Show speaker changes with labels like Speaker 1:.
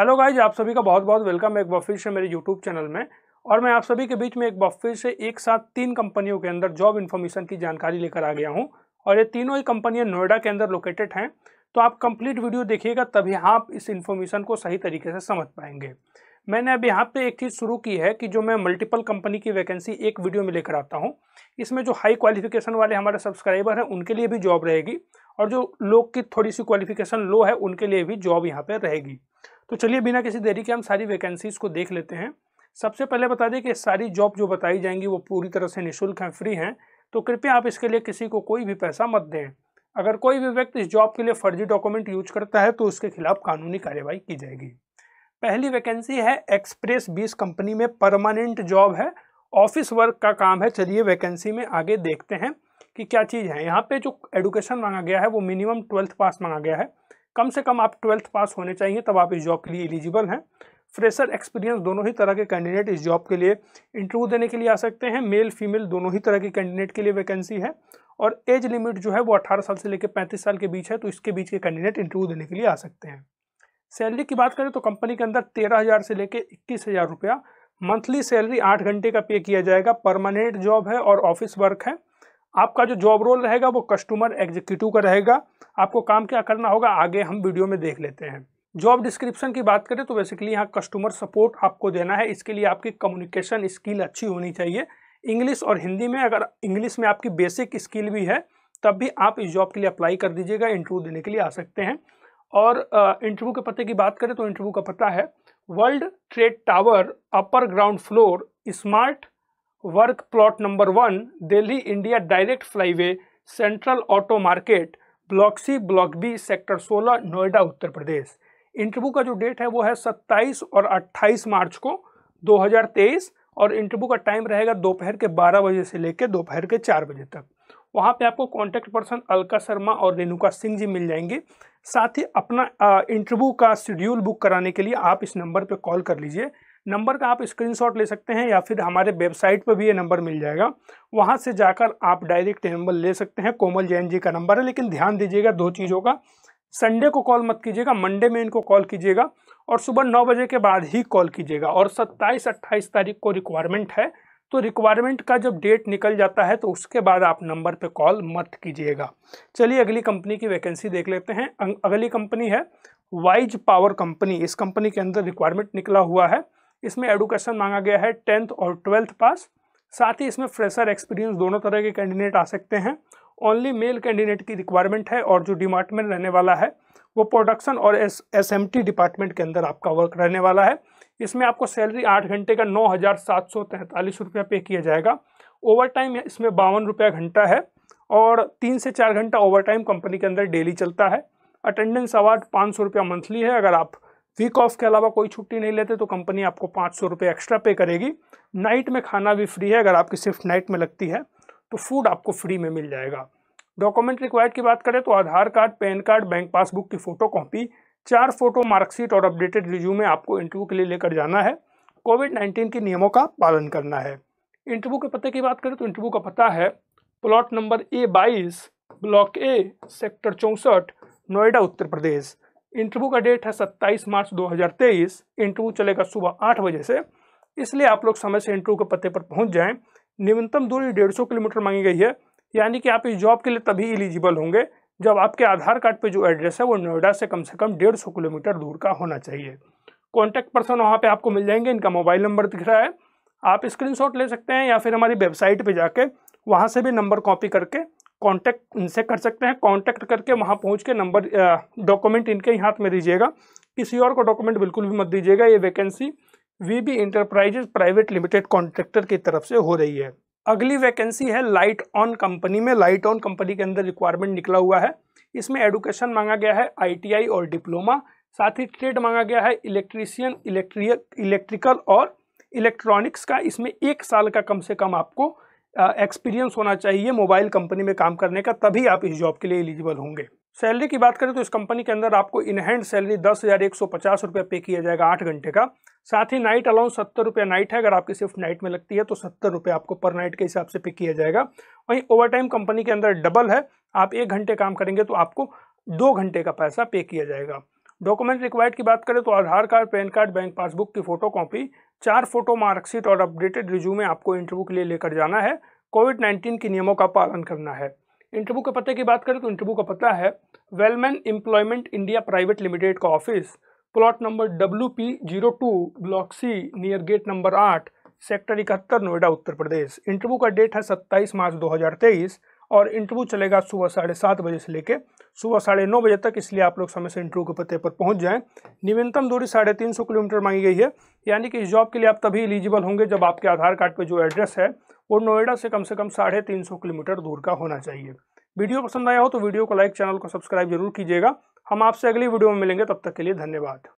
Speaker 1: hello guys आप सभी का बहुत बहुत वेलकम एक बार फिर से मेरे यूट्यूब चैनल में और मैं आप सभी के बीच में एक बार फिर से एक साथ तीन कंपनियों के अंदर जॉब इन्फॉर्मेशन की जानकारी लेकर आ गया हूं और ये तीनों ही कंपनियां नोएडा के अंदर लोकेटेड हैं तो आप कंप्लीट वीडियो देखिएगा तभी आप इस इन्फॉर्मेशन को सही तरीके से समझ पाएंगे मैंने अब यहाँ पर एक चीज़ शुरू की है कि जो मैं मल्टीपल कंपनी की वैकेंसी एक वीडियो में लेकर आता हूँ इसमें जो हाई क्वालिफिकेशन वाले हमारे सब्सक्राइबर हैं उनके लिए भी जॉब रहेगी और जो लोग की थोड़ी सी क्वालिफिकेशन लो है उनके लिए भी जॉब यहाँ पर रहेगी तो चलिए बिना किसी देरी के हम सारी वैकेंसीज़ को देख लेते हैं सबसे पहले बता दें कि सारी जॉब जो बताई जाएंगी वो पूरी तरह से निःशुल्क हैं फ्री हैं तो कृपया आप इसके लिए किसी को कोई भी पैसा मत दें अगर कोई भी व्यक्ति इस जॉब के लिए फर्जी डॉक्यूमेंट यूज करता है तो उसके खिलाफ कानूनी कार्रवाई की जाएगी पहली वैकेंसी है एक्सप्रेस बीस कंपनी में परमानेंट जॉब है ऑफिस वर्क का काम है चलिए वैकेंसी में आगे देखते हैं कि क्या चीज़ है यहाँ पे जो एडुकेशन मांगा गया है वो मिनिमम ट्वेल्थ पास मांगा गया है कम से कम आप ट्वेल्थ पास होने चाहिए तब आप इस जॉब के लिए एलिजिबल हैं फ्रेशर एक्सपीरियंस दोनों ही तरह के कैंडिडेट इस जॉब के लिए इंटरव्यू देने के लिए आ सकते हैं मेल फीमेल दोनों ही तरह के कैंडिडेट के लिए वैकेंसी है और एज लिमिट जो है वो अठारह साल से लेकर पैंतीस साल के बीच है तो इसके बीच के कैंडिडेट इंटरव्यू देने के लिए आ सकते हैं सैलरी की बात करें तो कंपनी के अंदर तेरह हज़ार से लेकर इक्कीस हज़ार रुपया मंथली सैलरी आठ घंटे का पे किया जाएगा परमानेंट जॉब है और ऑफिस वर्क है आपका जो जॉब रोल रहेगा वो कस्टमर एग्जीक्यूटिव का रहेगा आपको काम क्या करना होगा आगे हम वीडियो में देख लेते हैं जॉब डिस्क्रिप्शन की बात करें तो बेसिकली यहाँ कस्टमर सपोर्ट आपको देना है इसके लिए आपकी कम्युनिकेशन स्किल अच्छी होनी चाहिए इंग्लिश और हिंदी में अगर इंग्लिश में आपकी बेसिक स्किल भी है तब भी आप इस जॉब के लिए अप्लाई कर दीजिएगा इंटरव्यू देने के लिए आ सकते हैं और इंटरव्यू के पते की बात करें तो इंटरव्यू का पता है world trade tower upper ground floor smart work plot number one Delhi India direct flyway central auto market block C block B sector 16 Noida Uttar Pradesh interview का जो डेट है वो है 27 और 28 मार्च को 2023 और इंटरव्यू का टाइम रहेगा दोपहर के 12 बजे से लेकर दोपहर के 4 बजे तक वहाँ पे आपको कॉन्टैक्ट पर्सन अलका शर्मा और रेणुका सिंह जी मिल जाएंगे साथ ही अपना इंटरव्यू का शेड्यूल बुक कराने के लिए आप इस नंबर पर कॉल कर लीजिए नंबर का आप स्क्रीनशॉट ले सकते हैं या फिर हमारे वेबसाइट पर भी ये नंबर मिल जाएगा वहाँ से जाकर आप डायरेक्ट नंबर ले सकते हैं कोमल जैन जी का नंबर है लेकिन ध्यान दीजिएगा दो चीज़ों का संडे को कॉल मत कीजिएगा मंडे में इनको कॉल कीजिएगा और सुबह नौ बजे के बाद ही कॉल कीजिएगा और सत्ताईस अट्ठाईस तारीख को रिक्वायरमेंट है तो रिक्वायरमेंट का जब डेट निकल जाता है तो उसके बाद आप नंबर पे कॉल मत कीजिएगा चलिए अगली कंपनी की वैकेंसी देख लेते हैं अगली कंपनी है वाइज पावर कंपनी इस कंपनी के अंदर रिक्वायरमेंट निकला हुआ है इसमें एडुकेशन मांगा गया है टेंथ और ट्वेल्थ पास साथ ही इसमें फ्रेशर एक्सपीरियंस दोनों तरह के कैंडिडेट आ सकते हैं ओनली मेल कैंडिडेट की रिक्वायरमेंट है और जो डिपार्टमेंट रहने वाला है वो प्रोडक्शन और S S M T department के अंदर आपका वर्क रहने वाला है इसमें आपको सैलरी आठ घंटे का नौ हज़ार सात सौ तैंतालीस रुपया पे किया जाएगा ओवर टाइम इसमें बावन रुपया घंटा है और तीन से चार घंटा ओवर टाइम कंपनी के अंदर डेली चलता है अटेंडेंस अवार्ड पाँच सौ रुपया मंथली है अगर आप वीक ऑफ के अलावा कोई छुट्टी नहीं लेते तो कंपनी आपको पाँच सौ रुपये एक्स्ट्रा पे करेगी नाइट में खाना भी फ्री है अगर आपकी सिर्फ नाइट में लगती है तो फूड आपको फ्री में मिल जाएगा डॉक्यूमेंट रिक्वायर्ड की बात करें तो Aadhaar card pan card bank passbook की फ़ोटो कॉपी चार फोटो मार्कशीट और अपडेटेड रिज्यूमे आपको इंटरव्यू के लिए लेकर जाना है कोविड नाइन्टीन के नियमों का पालन करना है इंटरव्यू के पते की बात करें तो इंटरव्यू का पता है प्लॉट नंबर ए बाईस ब्लॉक ए सेक्टर चौंसठ नोएडा उत्तर प्रदेश इंटरव्यू का डेट है 27 मार्च 2023 इंटरव्यू चलेगा सुबह आठ बजे से इसलिए आप लोग समय से इंटरव्यू के पते पर पहुंच जाएं न्यूनतम दूरी डेढ़ सौ किलोमीटर मांगी गई है यानी कि आप इस जॉब के लिए तभी एलिजिबल होंगे जब आपके आधार कार्ड पे जो एड्रेस है वो नोएडा से कम से कम डेढ़ सौ किलोमीटर दूर का होना चाहिए कॉन्टैक्ट पर्सन वहाँ पर आपको मिल जाएंगे इनका मोबाइल नंबर दिख रहा है आप स्क्रीन ले सकते हैं या फिर हमारी वेबसाइट पर जाके वहाँ से भी नंबर कॉपी करके कांटेक्ट इनसे कर सकते हैं कांटेक्ट करके वहाँ पहुँच के नंबर डॉक्यूमेंट इनके ही हाथ में दीजिएगा किसी और को डॉक्यूमेंट बिल्कुल भी मत दीजिएगा ये vacancy V B enterprises private limited contractor की तरफ से हो रही है अगली वैकेंसी है लाइट ऑन कंपनी में लाइट ऑन कंपनी के अंदर रिक्वायरमेंट निकला हुआ है इसमें एडुकेशन मांगा गया है आई और डिप्लोमा साथ ही ट्रेड मांगा गया है इलेक्ट्रीशियन इलेक्ट्रिय इलेक्ट्रिकल और इलेक्ट्रॉनिक्स का इसमें एक साल का कम से कम आपको एक्सपीरियंस होना चाहिए मोबाइल कंपनी में काम करने का तभी आप इस जॉब के लिए एलिजिबल होंगे सैलरी की बात करें तो इस कंपनी के अंदर आपको इनहैंड सैलरी दस हज़ार एक सौ पचास रुपये पे किया जाएगा आठ घंटे का साथ ही नाइट अलाउंस सत्तर रुपये नाइट है अगर आपकी सिर्फ नाइट में लगती है तो सत्तर रुपये आपको पर नाइट के हिसाब से पे किया जाएगा वहीं ओवर टाइम कंपनी के अंदर डबल है आप एक घंटे काम करेंगे तो आपको दो घंटे का पैसा पे किया जाएगा डॉक्यूमेंट रिक्वायर्ड की बात करें तो Aadhaar card pan card bank passbook की फोटो कॉपी चार फोटो मार्कशीट और अपडेटेड रिज्यूमे आपको इंटरव्यू के लिए लेकर जाना है कोविड नाइन्टीन के नियमों का पालन करना है इंटरव्यू के पते की बात करें तो इंटरव्यू का पता है Wellman employment India private limited का office plot number W P zero two block C near gate number आठ सेक्टर इकहत्तर नोएडा उत्तर प्रदेश इंटरव्यू का डेट है सत्ताईस मार्च तेईस और इंटरव्यू चलेगा सुबह साढ़े सात बजे से लेकर सुबह साढ़े नौ बजे तक इसलिए आप लोग समय से इंटरव्यू के पते पर पहुंच जाएं न्यूनतम दूरी साढ़े तीन सौ किलोमीटर मांगी गई है यानी कि इस जॉब के लिए आप तभी एलिजिबल होंगे जब आपके आधार कार्ड पर जो एड्रेस है वो नोएडा से कम से कम साढ़े तीन सौ किलोमीटर दूर का होना चाहिए वीडियो पसंद आया हो तो वीडियो को लाइक चैनल को सब्सक्राइब जरूर कीजिएगा हम आपसे अगली वीडियो में मिलेंगे तब तक के लिए धन्यवाद